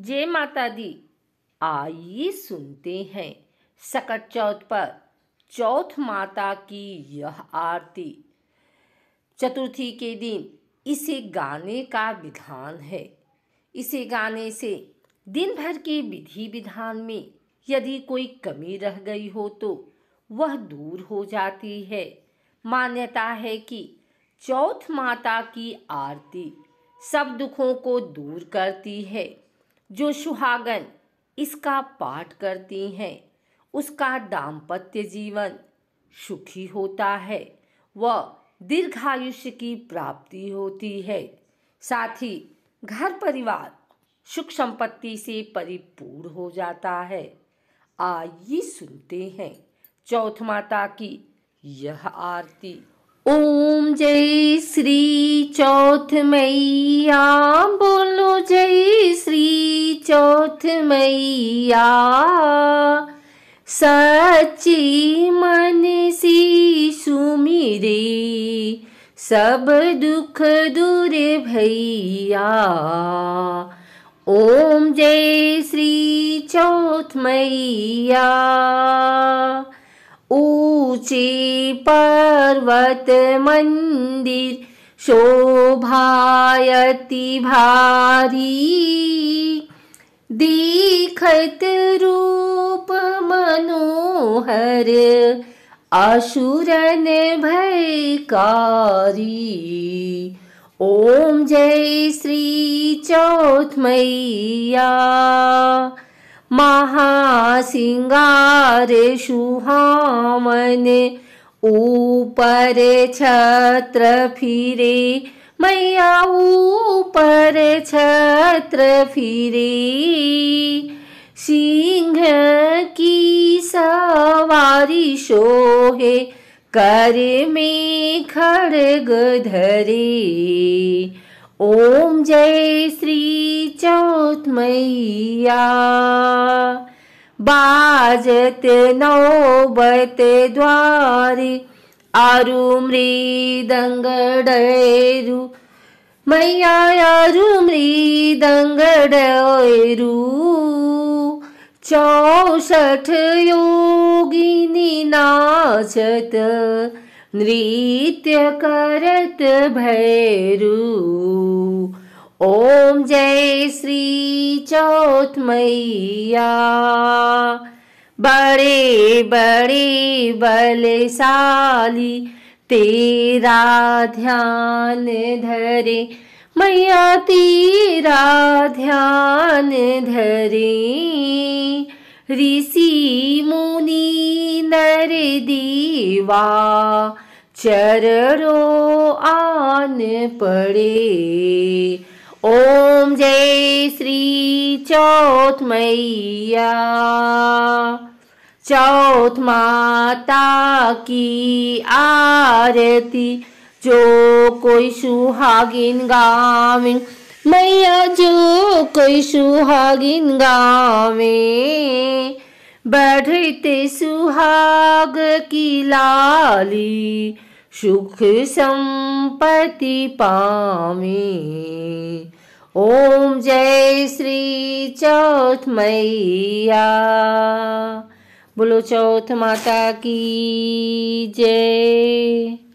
जय माता दी आइए सुनते हैं सकट चौथ पर चौथ माता की यह आरती चतुर्थी के दिन इसे गाने का विधान है इसे गाने से दिन भर के विधि विधान में यदि कोई कमी रह गई हो तो वह दूर हो जाती है मान्यता है कि चौथ माता की आरती सब दुखों को दूर करती है जो सुहागन इसका पाठ करती हैं उसका दाम्पत्य जीवन सुखी होता है व दीर्घायुष्य की प्राप्ति होती है साथ ही घर परिवार सुख संपत्ति से परिपूर्ण हो जाता है आइए सुनते हैं चौथ माता की यह आरती ओम जय श्री चौथ मैया बोलो जय चौथ मैया सची मन सी सुमिरे सब दुख दूर भैया ओम जय श्री चौथ मैया ऊचे पर्वत मंदिर शोभायति भारी दीखत रूप मनोहर आशुरन भयकारी ओम जय श्री चौथ मैया महासिङ्गार शुहमन ऊपर फिरे मैया ऊपर छत्र फिरे सिंह की सवारी शोहे कर में खड़ग धरे ओम जय श्री चौथ मैया बाजत नौबत द्वारे आरु ಮೃದಂಗಡೇರು ಮೈಯಾ ಯಾರು ಮೃದಂಗಡೇರು चौसठ योगिनी नाचत नृत्य करत भैरू ओम जय श्री चौथ मैया बड़े बड़े बलशाली तेरा ध्यान धरे मैया तेरा ध्यान धरे ऋषि ऋषिमुनि चर रो आन पड़े ओम जय श्री चौथ मैया चौथ माता की आरती जो कोई सुहागिन गावे मैया जो कोई सुहागिन गावे बढ़ते सुहाग की लाली सुख संपत्ति पावे ओम जय श्री चौथ मैया बोलो चौथ माता की जय